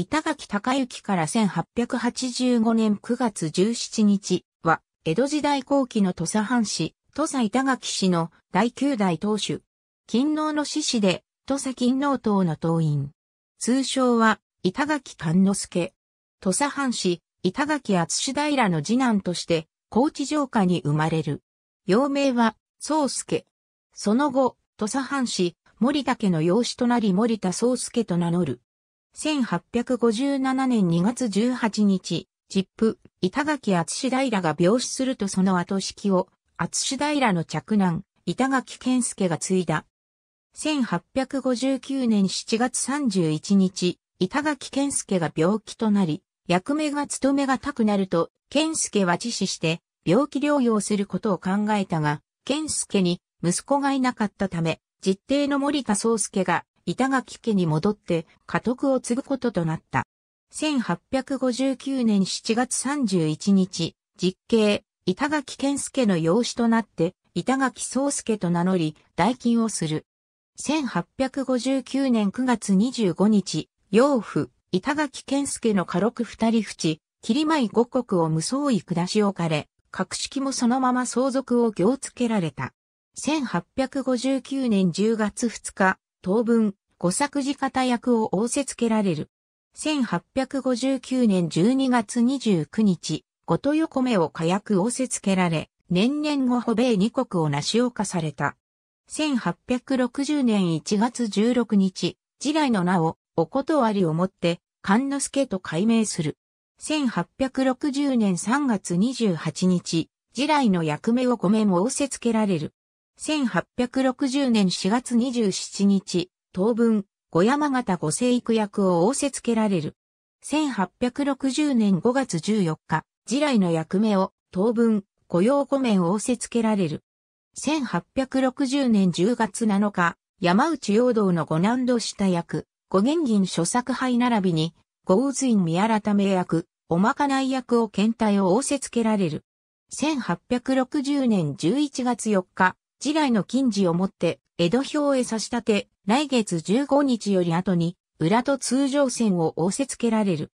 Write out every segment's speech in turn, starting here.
板垣高之から1885年9月17日は、江戸時代後期の土佐藩士、土佐板垣氏の第9代当主。勤王の志士で、土佐勤王党の党員。通称は、板垣勘之助。土佐藩士、板垣厚平の次男として、高知城下に生まれる。幼名は、宗助。その後、土佐藩士、森田家の養子となり森田宗助と名乗る。1857年2月18日、ジップ、板垣厚平が病死するとその後式を、厚平の着男、板垣健介が継いだ。1859年7月31日、板垣健介が病気となり、役目が務めがたくなると、健介は自死して、病気療養することを考えたが、健介に息子がいなかったため、実弟の森田宗介が板垣家に戻って家督を継ぐこととなった。1859年7月31日、実刑、板垣健介の養子となって、板垣宗介と名乗り、代金をする。1859年9月25日、養父、板垣健介の家禄二人淵、霧舞五国を無双意下し置かれ、格式もそのまま相続を行付けられた。1859年10月2日、当分、五作寺方役を仰せつけられる。1859年12月29日、後豊米を火薬仰せつけられ、年々後保米二国をなしおかされた。1860年1月16日、次来の名を、お断りをもって、勘之助と改名する。1860年3月28日、次来の役目を米も仰せつけられる。1860年4月27日、当分、小山形五生育役を仰せつけられる。1860年5月14日、次来の役目を、当分、御用御免仰せつけられる。1860年10月7日、山内陽道の五難度下役、五元銀諸作杯並びに、五渦院見改め役、おまかない役を検体を仰せつけられる。1860年11月4日、時来の禁止をもって、江戸表へ差し立て、来月15日より後に、裏と通常線を仰せつけられる。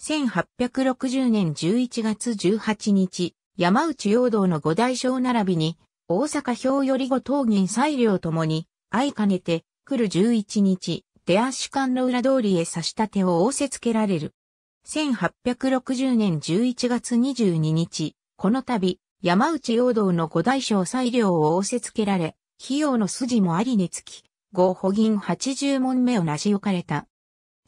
1860年11月18日、山内陽道の五大将並びに、大阪表より後東銀裁量ともに、相兼ねて、来る11日、出足館の裏通りへ差し立てを仰せつけられる。1860年11月22日、この度、山内陽道の五大将裁量を仰せつけられ、費用の筋もありにつき、合補銀80問目をなし置かれた。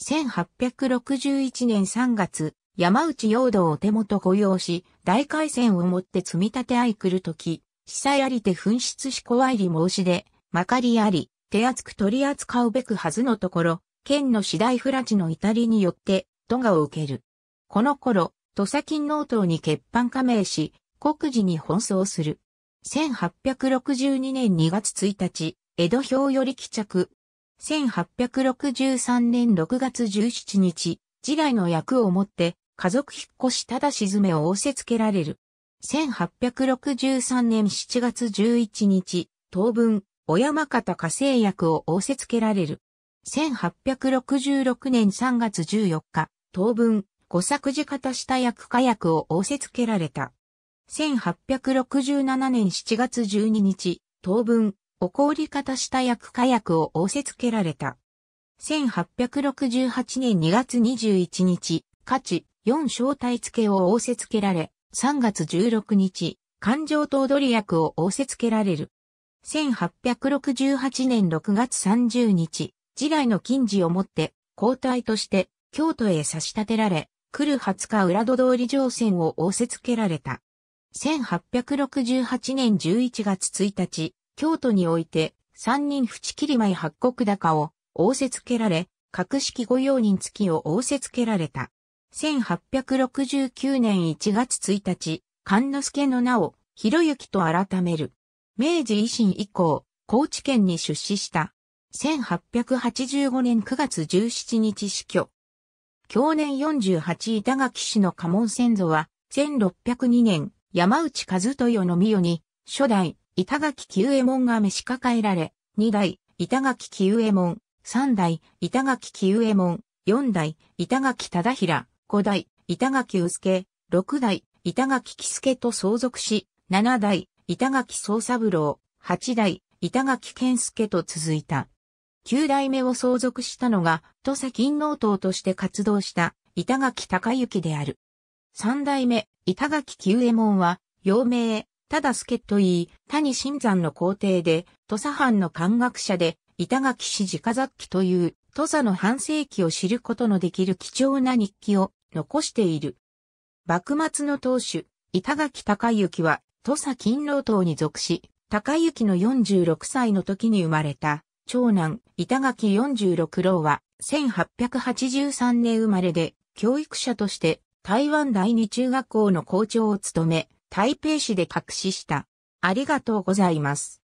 1861年3月、山内陽道を手元御用し、大海戦をもって積み立て合い来るとき、司祭ありて紛失し怖いり申し出、まかりあり、手厚く取り扱うべくはずのところ、県の次第不らちの至りによって、都がを受ける。この頃、土佐金納刀に欠板加盟し、国寺に奔走する。1862年2月1日、江戸表より帰着。1863年6月17日、次来の役をもって、家族引っ越しただ沈めを仰せつけられる。1863年7月11日、当分、小山方家政役を仰せつけられる。1866年3月14日、当分、五作寺方下役火役を仰せつけられた。1867年7月12日、当分、お凍り方した薬火薬を仰せつけられた。1868年2月21日、価値4正体付けを仰せつけられ、3月16日、環状頭取薬を仰せつけられる。1868年6月30日、次代の禁事をもって、交代として、京都へ差し立てられ、来る20日裏戸通り乗船を仰せつけられた。1868年11月1日、京都において、三人淵切前八国高を仰せつけられ、格式御用人付きを仰せつけられた。1869年1月1日、勘之助の名を、広行と改める。明治維新以降、高知県に出資した。1885年9月17日死去。去年48板垣氏の家紋先祖は、1602年、山内和豊の御代に、初代、板垣久右衛門が召し抱えられ、二代、板垣久右衛門、三代、板垣久右衛門、四代、板垣忠平、五代、板垣右助、六代、板垣喜助と相続し、七代、板垣宗三郎、八代、板垣健介と続いた。九代目を相続したのが、土佐勤王党として活動した、板垣隆之である。三代目、板垣久右衛門は、幼名、ただ助と言い、谷新山の皇帝で、土佐藩の漢学者で、板垣氏直雑記という、土佐の半世紀を知ることのできる貴重な日記を残している。幕末の当主、板垣隆之は、土佐勤労党に属し、隆之の46歳の時に生まれた、長男、板垣46郎は、1883年生まれで、教育者として台湾第二中学校の校長を務め、台北市で学士した。ありがとうございます。